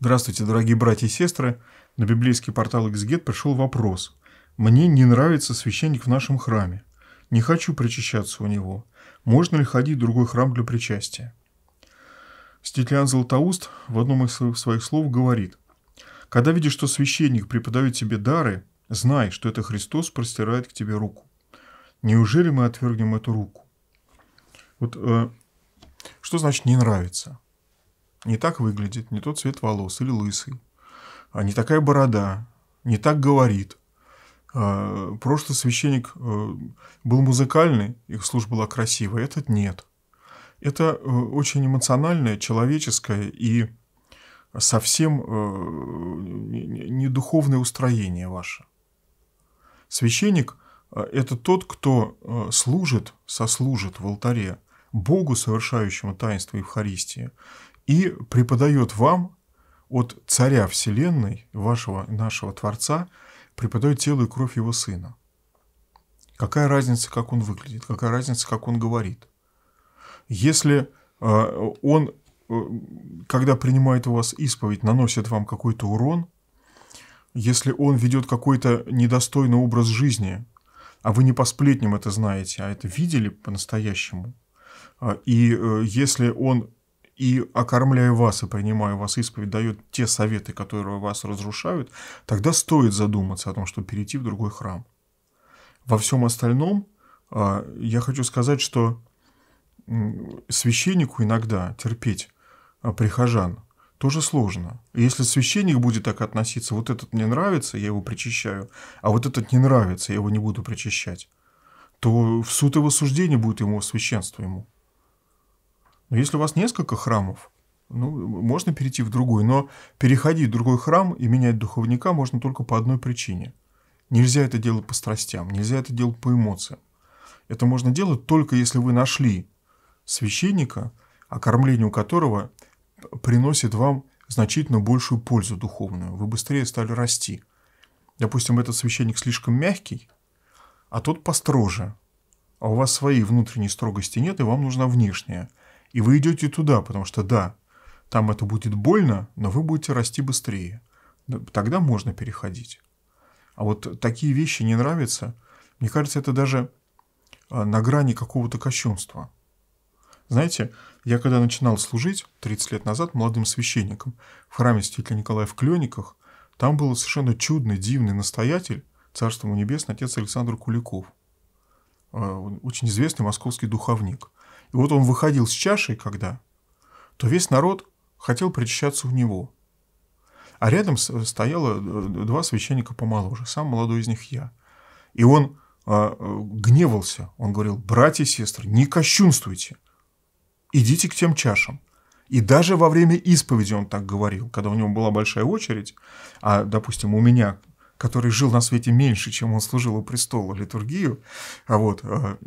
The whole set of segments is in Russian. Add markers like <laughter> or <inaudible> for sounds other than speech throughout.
Здравствуйте, дорогие братья и сестры. На библейский портал XGET пришел вопрос. Мне не нравится священник в нашем храме. Не хочу причащаться у него. Можно ли ходить в другой храм для причастия? Стетлян Златоуст в одном из своих слов говорит. Когда видишь, что священник преподает тебе дары, знай, что это Христос простирает к тебе руку. Неужели мы отвергнем эту руку? Вот э, что значит не нравится? Не так выглядит, не тот цвет волос или лысый. А не такая борода, не так говорит. А, Прошлый священник э, был музыкальный, их служба была красивая, этот нет. Это э, очень эмоциональное, человеческое и совсем э, не духовное устроение ваше. Священник – это тот, кто служит, сослужит в алтаре Богу, совершающему таинство Евхаристии, и преподает вам от Царя Вселенной, вашего нашего Творца, преподает тело и кровь Его Сына. Какая разница, как он выглядит, какая разница, как он говорит. Если э, он, э, когда принимает у вас исповедь, наносит вам какой-то урон, если он ведет какой-то недостойный образ жизни, а вы не по сплетням это знаете, а это видели по-настоящему, э, и если он и окормляя вас и принимая вас исповедь, дает те советы, которые вас разрушают, тогда стоит задуматься о том, что перейти в другой храм. Во всем остальном а, я хочу сказать, что священнику иногда терпеть а, прихожан тоже сложно. если священник будет так относиться, вот этот мне нравится, я его причащаю, а вот этот не нравится, я его не буду причащать, то в суд его суждения будет ему священство ему. Но если у вас несколько храмов, ну, можно перейти в другой, но переходить в другой храм и менять духовника можно только по одной причине. Нельзя это делать по страстям, нельзя это делать по эмоциям. Это можно делать только если вы нашли священника, окормлению которого приносит вам значительно большую пользу духовную. Вы быстрее стали расти. Допустим, этот священник слишком мягкий, а тот построже. А у вас своей внутренней строгости нет, и вам нужна внешняя. И вы идете туда, потому что да, там это будет больно, но вы будете расти быстрее. Тогда можно переходить. А вот такие вещи не нравятся. Мне кажется, это даже а, на грани какого-то кощунства. Знаете, я когда начинал служить 30 лет назад молодым священником в храме святителя Николая в Клениках, там был совершенно чудный, дивный настоятель, царство ему небесное, отец Александр Куликов, а, очень известный московский духовник и вот он выходил с чашей, когда, то весь народ хотел причащаться у него. А рядом э, стояло э, два священника помоложе, сам молодой из них я. И он а, э, гневался, он говорил, братья и сестры, не кощунствуйте, идите к тем чашам. И даже во время исповеди он так говорил, когда у него была большая очередь, а, допустим, у меня который жил на свете меньше, чем он служил у престола литургию, а вот, а,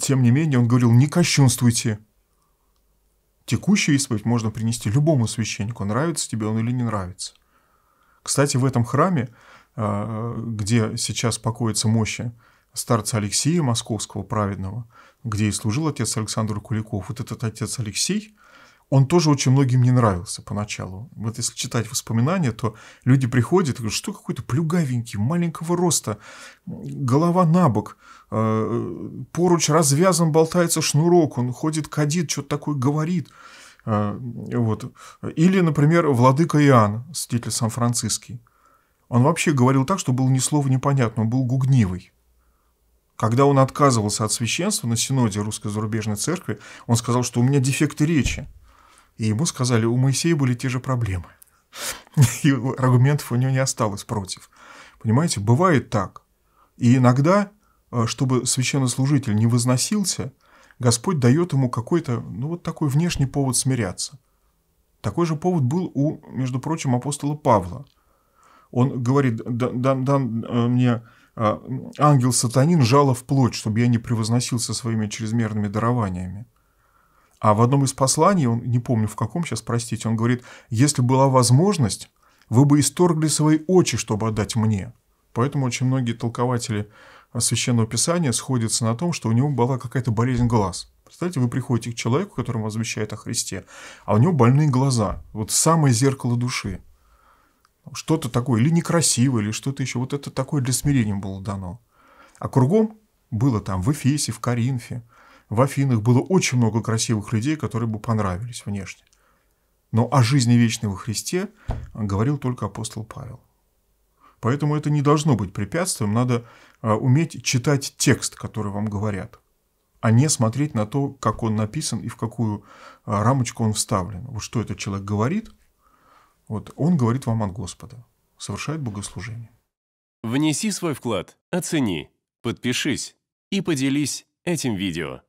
тем не менее, он говорил, не кощунствуйте. Текущую исповедь можно принести любому священнику, нравится тебе он или не нравится. Кстати, в этом храме, а, где сейчас покоятся мощи старца Алексея Московского праведного, где и служил отец Александр Куликов, вот этот отец Алексей – он тоже очень многим не нравился поначалу. Вот если читать воспоминания, то люди приходят и говорят, что какой-то плюгавенький, маленького роста, голова на бок, э, поруч развязан, болтается шнурок, он ходит, кадит, что-то такое говорит. Э, вот. Или, например, владыка Иоанн, святитель Сан-Франциский. Он вообще говорил так, что было ни слова непонятно, он был гугнивый. Когда он отказывался от священства на синоде Русской зарубежной церкви, он сказал, что у меня дефекты речи. И ему сказали, у Моисея были те же проблемы. <laughs> И аргументов у него не осталось против. Понимаете, бывает так. И иногда, э, чтобы священнослужитель не возносился, Господь дает ему какой-то, ну вот такой внешний повод смиряться. Такой же повод был у, между прочим, апостола Павла. Он говорит, дан, дан, э, мне э, ангел сатанин жало в плоть, чтобы я не превозносился своими чрезмерными дарованиями. А в одном из посланий, он не помню в каком сейчас, простите, он говорит, если была возможность, вы бы исторгли свои очи, чтобы отдать мне. Поэтому очень многие толкователи а, Священного Писания сходятся на том, что у него была какая-то болезнь глаз. Представляете, вы приходите к человеку, которому вам возвещает о Христе, а у него больные глаза. Вот самое зеркало души. Что-то такое, или некрасивое, или что-то еще. Вот это такое для смирения было дано. А кругом было там в Эфесе, в Коринфе, в Афинах было очень много красивых людей, которые бы понравились внешне. Но о жизни вечной во Христе говорил только апостол Павел. Поэтому это не должно быть препятствием, надо а, уметь читать текст, который вам говорят, а не смотреть на то, как он написан и в какую а, рамочку он вставлен. Вот что этот человек говорит, вот он говорит вам от Господа, совершает богослужение. Внеси свой вклад, оцени, подпишись и поделись этим видео.